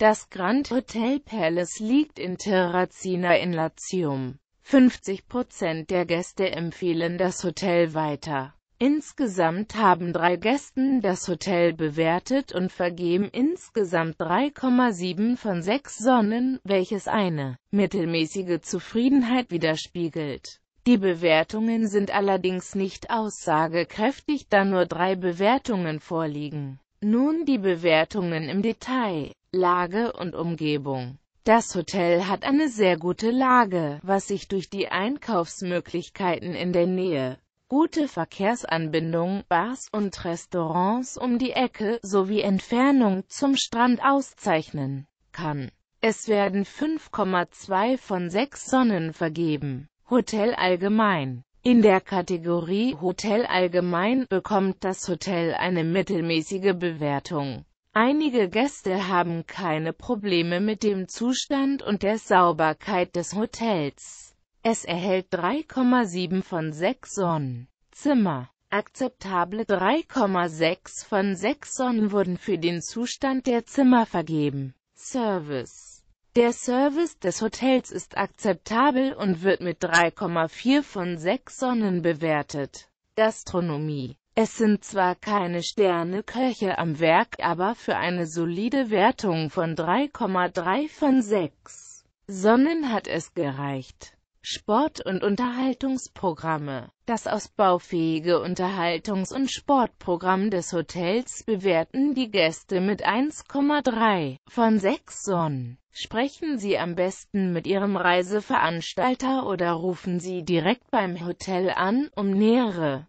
Das Grand Hotel Palace liegt in Terracina in Latium. 50 Prozent der Gäste empfehlen das Hotel weiter. Insgesamt haben drei Gästen das Hotel bewertet und vergeben insgesamt 3,7 von 6 Sonnen, welches eine mittelmäßige Zufriedenheit widerspiegelt. Die Bewertungen sind allerdings nicht aussagekräftig, da nur drei Bewertungen vorliegen. Nun die Bewertungen im Detail. Lage und Umgebung. Das Hotel hat eine sehr gute Lage, was sich durch die Einkaufsmöglichkeiten in der Nähe, gute Verkehrsanbindung, Bars und Restaurants um die Ecke sowie Entfernung zum Strand auszeichnen kann. Es werden 5,2 von 6 Sonnen vergeben. Hotel allgemein. In der Kategorie Hotel allgemein bekommt das Hotel eine mittelmäßige Bewertung. Einige Gäste haben keine Probleme mit dem Zustand und der Sauberkeit des Hotels. Es erhält 3,7 von 6 Sonnen. Zimmer. Akzeptable 3,6 von 6 Sonnen wurden für den Zustand der Zimmer vergeben. Service. Der Service des Hotels ist akzeptabel und wird mit 3,4 von 6 Sonnen bewertet. Gastronomie es sind zwar keine Sterneköche am Werk, aber für eine solide Wertung von 3,3 von 6 Sonnen hat es gereicht. Sport- und Unterhaltungsprogramme Das ausbaufähige Unterhaltungs- und Sportprogramm des Hotels bewerten die Gäste mit 1,3 von 6 Sonnen. Sprechen Sie am besten mit Ihrem Reiseveranstalter oder rufen Sie direkt beim Hotel an, um nähere